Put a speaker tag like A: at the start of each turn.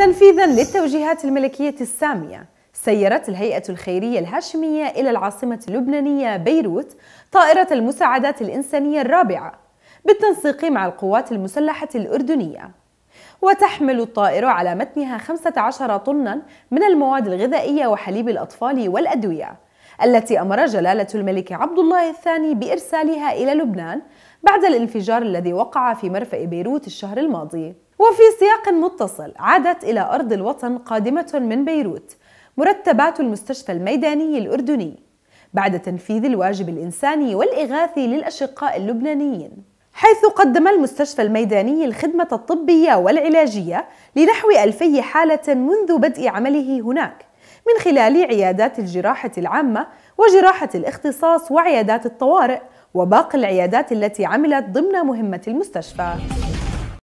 A: تنفيذا للتوجيهات الملكية السامية سيرت الهيئة الخيرية الهاشمية إلى العاصمة اللبنانية بيروت طائرة المساعدات الإنسانية الرابعة بالتنسيق مع القوات المسلحة الأردنية وتحمل الطائرة على متنها 15 طنا من المواد الغذائية وحليب الأطفال والأدوية التي أمر جلالة الملك عبد الله الثاني بإرسالها إلى لبنان بعد الانفجار الذي وقع في مرفأ بيروت الشهر الماضي وفي سياق متصل عادت إلى أرض الوطن قادمة من بيروت مرتبات المستشفى الميداني الأردني بعد تنفيذ الواجب الإنساني والإغاثي للأشقاء اللبنانيين حيث قدم المستشفى الميداني الخدمة الطبية والعلاجية لنحو ألفي حالة منذ بدء عمله هناك من خلال عيادات الجراحة العامة وجراحة الاختصاص وعيادات الطوارئ وباقي العيادات التي عملت ضمن مهمة المستشفى